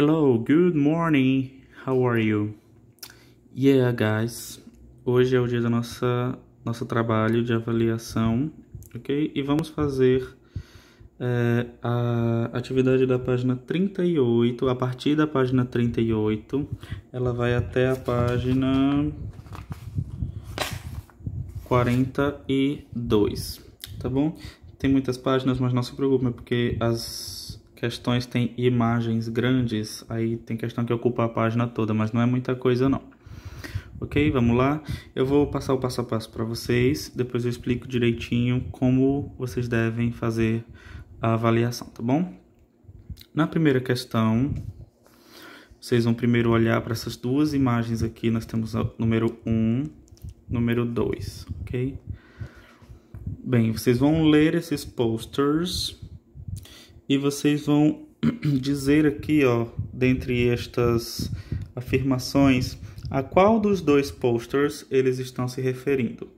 Hello, good morning. How are you? Yeah, guys. Hoje é o dia da nossa nosso trabalho de avaliação, ok? E vamos fazer é, a atividade da página 38. A partir da página 38, ela vai até a página 42, tá bom? Tem muitas páginas, mas não se preocupe, porque as questões têm imagens grandes, aí tem questão que ocupa a página toda, mas não é muita coisa não. Ok, vamos lá. Eu vou passar o passo a passo para vocês, depois eu explico direitinho como vocês devem fazer a avaliação, tá bom? Na primeira questão, vocês vão primeiro olhar para essas duas imagens aqui, nós temos o número 1, número 2, ok? Bem, vocês vão ler esses posters e vocês vão dizer aqui, ó, dentre estas afirmações, a qual dos dois posters eles estão se referindo.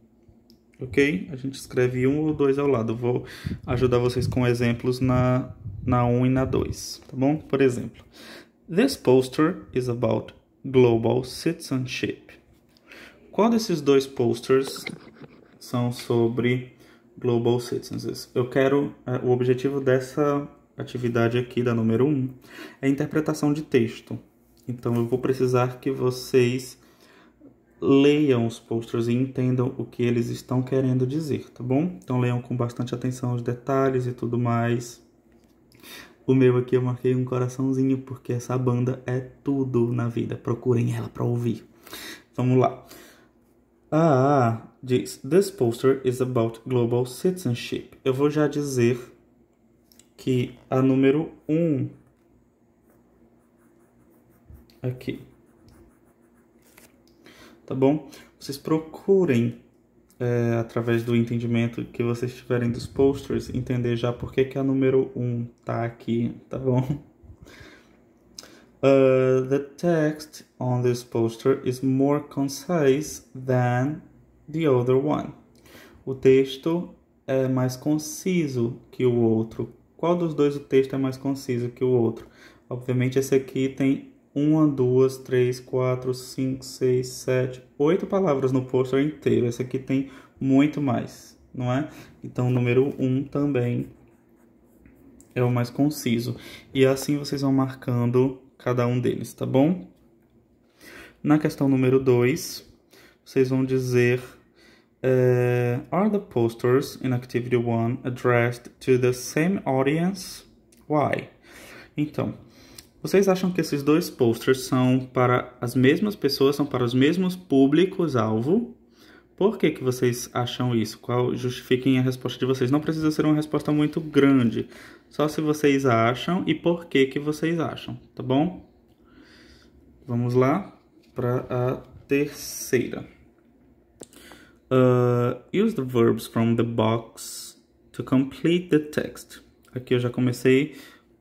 Ok? A gente escreve um ou dois ao lado. Vou ajudar vocês com exemplos na, na 1 um e na 2, tá bom? Por exemplo, This poster is about global citizenship. Qual desses dois posters são sobre global citizens? Eu quero. É, o objetivo dessa atividade aqui da número 1, é interpretação de texto. Então eu vou precisar que vocês leiam os posters e entendam o que eles estão querendo dizer, tá bom? Então leiam com bastante atenção os detalhes e tudo mais. O meu aqui eu marquei um coraçãozinho porque essa banda é tudo na vida. Procurem ela para ouvir. Vamos lá. Ah, diz: This poster is about global citizenship. Eu vou já dizer que a número 1 aqui. Tá bom? Vocês procurem, é, através do entendimento que vocês tiverem dos posters, entender já por que, que é a número 1 tá aqui, tá bom? Uh, the text on this poster is more concise than the other one. O texto é mais conciso que o outro qual dos dois o texto é mais conciso que o outro. Obviamente, esse aqui tem uma, duas, três, quatro, cinco, seis, sete, oito palavras no pôster inteiro. Esse aqui tem muito mais, não é? Então, o número um também é o mais conciso. E assim vocês vão marcando cada um deles, tá bom? Na questão número 2, vocês vão dizer Uh, are the posters in Activity 1 addressed to the same audience? Why? Então, vocês acham que esses dois posters são para as mesmas pessoas, são para os mesmos públicos-alvo? Por que, que vocês acham isso? Qual justifiquem a resposta de vocês? Não precisa ser uma resposta muito grande, só se vocês acham e por que que vocês acham, tá bom? Vamos lá para a terceira. Uh, use the verbs from the box to complete the text. Aqui eu já comecei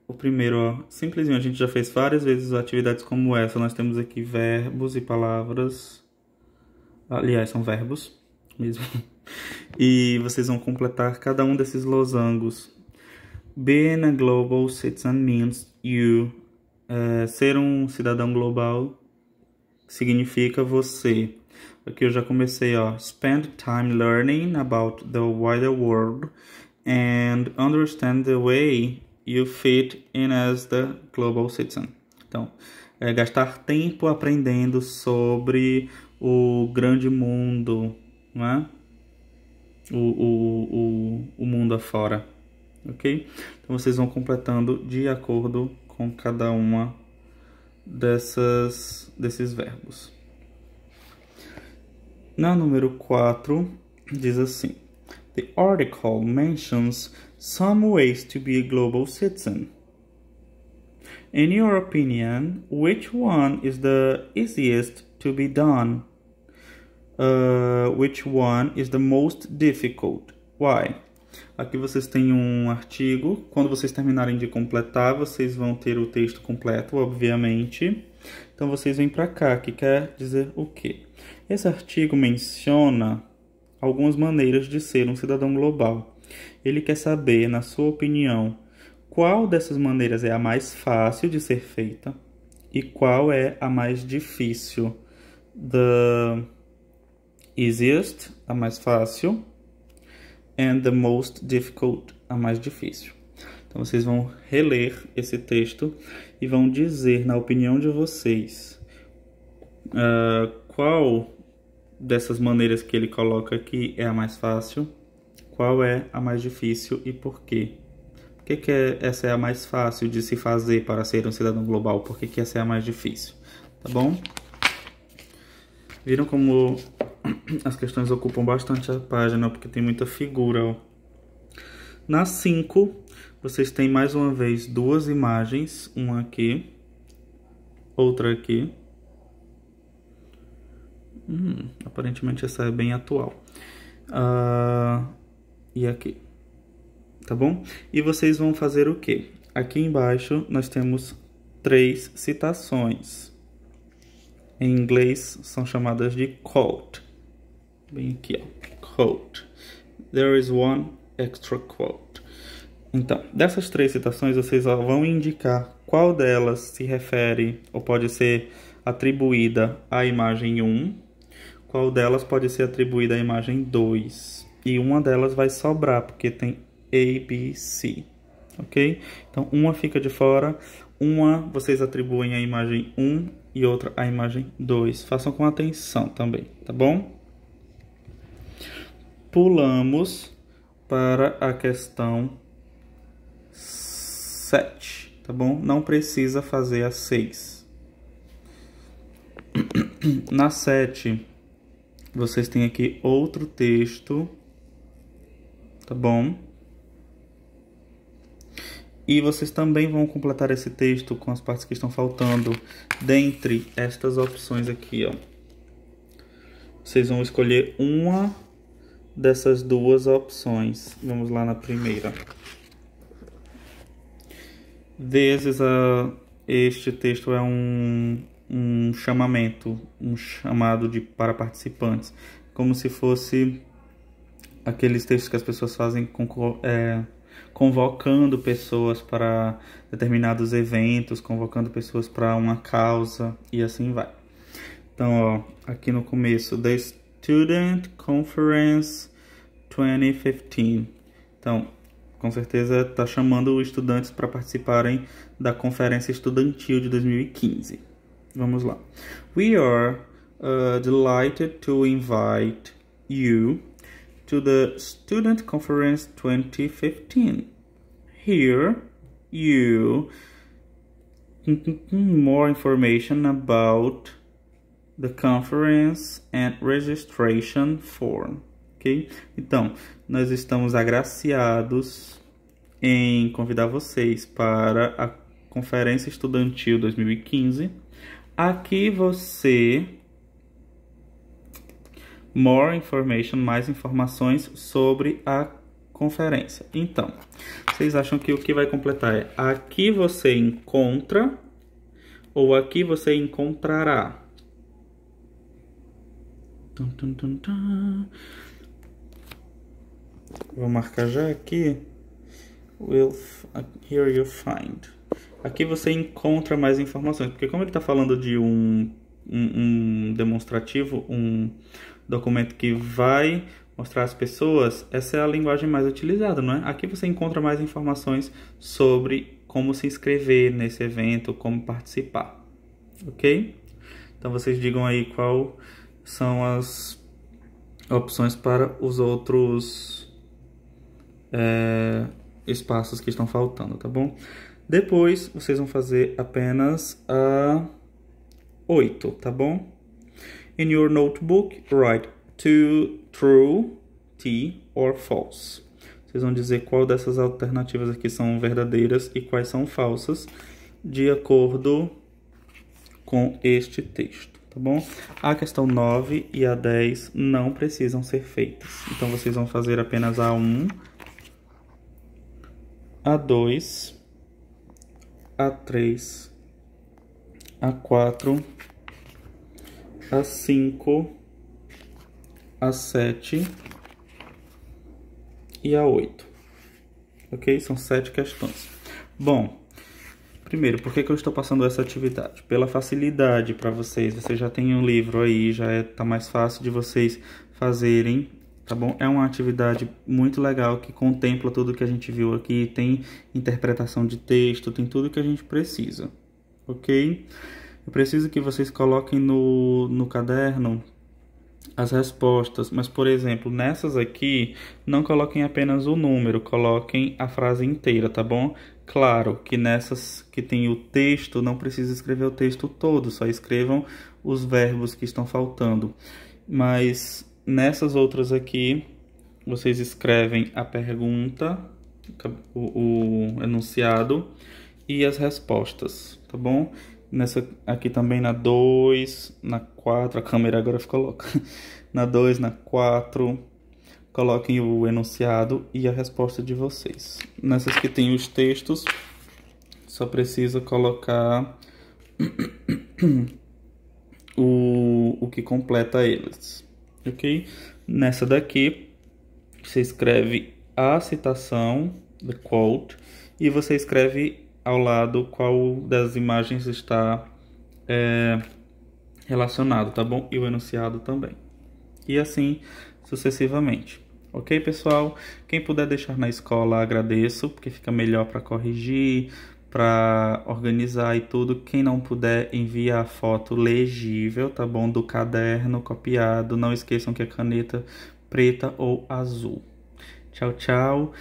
o primeiro, ó. Simplesinho, a gente já fez várias vezes atividades como essa. Nós temos aqui verbos e palavras. Aliás, são verbos mesmo. E vocês vão completar cada um desses losangos. Being a global citizen means you. É, ser um cidadão global significa você. Aqui eu já comecei, ó. Spend time learning about the wider world and understand the way you fit in as the global citizen. Então, é gastar tempo aprendendo sobre o grande mundo, né? O, o, o, o mundo afora, ok? Então vocês vão completando de acordo com cada uma dessas desses verbos. Na número 4, diz assim: The article mentions some ways to be a global citizen. In your opinion, which one is the easiest to be done? Uh, which one is the most difficult? Why? Aqui vocês têm um artigo. Quando vocês terminarem de completar, vocês vão ter o texto completo, obviamente. Então vocês vêm para cá, que quer dizer o quê? Esse artigo menciona algumas maneiras de ser um cidadão global. Ele quer saber, na sua opinião, qual dessas maneiras é a mais fácil de ser feita e qual é a mais difícil. The easiest, a mais fácil, and the most difficult, a mais difícil. Então vocês vão reler esse texto e vão dizer, na opinião de vocês, uh, qual dessas maneiras que ele coloca aqui é a mais fácil, qual é a mais difícil e por quê. Por que, que é, essa é a mais fácil de se fazer para ser um cidadão global? Por que, que essa é a mais difícil? Tá bom? Viram como as questões ocupam bastante a página, porque tem muita figura. Ó. Na 5, vocês têm mais uma vez duas imagens, uma aqui, outra aqui. Hum, aparentemente essa é bem atual. Uh, e aqui, tá bom? E vocês vão fazer o quê? Aqui embaixo nós temos três citações. Em inglês são chamadas de quote. Bem aqui, ó, quote. There is one extra quote. Então, dessas três citações, vocês vão indicar qual delas se refere ou pode ser atribuída à imagem 1, qual delas pode ser atribuída à imagem 2. E uma delas vai sobrar, porque tem A, B, C. Ok? Então, uma fica de fora, uma vocês atribuem à imagem 1 e outra à imagem 2. Façam com atenção também, tá bom? Pulamos para a questão 7, tá bom? Não precisa fazer a 6. Na 7, vocês têm aqui outro texto, tá bom? E vocês também vão completar esse texto com as partes que estão faltando dentre estas opções aqui, ó. Vocês vão escolher uma dessas duas opções. Vamos lá na primeira vezes a, este texto é um, um chamamento, um chamado de, para participantes, como se fosse aqueles textos que as pessoas fazem com, é, convocando pessoas para determinados eventos, convocando pessoas para uma causa e assim vai. Então, ó, aqui no começo, The Student Conference 2015. Então, com certeza está chamando os estudantes para participarem da conferência estudantil de 2015. Vamos lá. We are uh, delighted to invite you to the Student Conference 2015. Here you more information about the conference and registration form. Então, nós estamos agraciados em convidar vocês para a Conferência Estudantil 2015. Aqui você more information, mais informações sobre a conferência. Então, vocês acham que o que vai completar é aqui você encontra ou aqui você encontrará? Tum, tum, tum, Vou marcar já aqui. Will here you find. Aqui você encontra mais informações, porque como ele está falando de um, um, um demonstrativo, um documento que vai mostrar às pessoas, essa é a linguagem mais utilizada, não é? Aqui você encontra mais informações sobre como se inscrever nesse evento, como participar, ok? Então vocês digam aí qual são as opções para os outros é, espaços que estão faltando, tá bom? Depois, vocês vão fazer apenas a 8, tá bom? In your notebook, write to true, T or false. Vocês vão dizer qual dessas alternativas aqui são verdadeiras e quais são falsas, de acordo com este texto, tá bom? A questão 9 e a 10 não precisam ser feitas. Então, vocês vão fazer apenas a 1 a2, A3, A4, A5, A7 e A8. Ok? São sete questões. Bom, primeiro, por que, que eu estou passando essa atividade? Pela facilidade para vocês. Vocês já têm um livro aí, já está é, tá mais fácil de vocês fazerem tá bom? É uma atividade muito legal que contempla tudo que a gente viu aqui, tem interpretação de texto, tem tudo que a gente precisa, ok? Eu preciso que vocês coloquem no, no caderno as respostas, mas por exemplo, nessas aqui, não coloquem apenas o número, coloquem a frase inteira, tá bom? Claro que nessas que tem o texto, não precisa escrever o texto todo, só escrevam os verbos que estão faltando. Mas Nessas outras aqui, vocês escrevem a pergunta, o, o enunciado e as respostas, tá bom? Nessa aqui também na 2, na 4, a câmera agora ficou louca. Na 2, na 4, coloquem o enunciado e a resposta de vocês. Nessas que tem os textos, só precisa colocar o, o que completa eles ok? Nessa daqui, você escreve a citação, the quote, e você escreve ao lado qual das imagens está é, relacionado, tá bom? E o enunciado também. E assim sucessivamente. Ok, pessoal? Quem puder deixar na escola, agradeço, porque fica melhor para corrigir, para organizar e tudo. Quem não puder, envia a foto legível, tá bom? Do caderno copiado. Não esqueçam que é caneta preta ou azul. Tchau, tchau.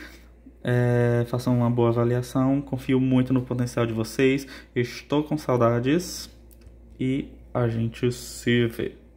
É, façam uma boa avaliação. Confio muito no potencial de vocês. Estou com saudades. E a gente se vê.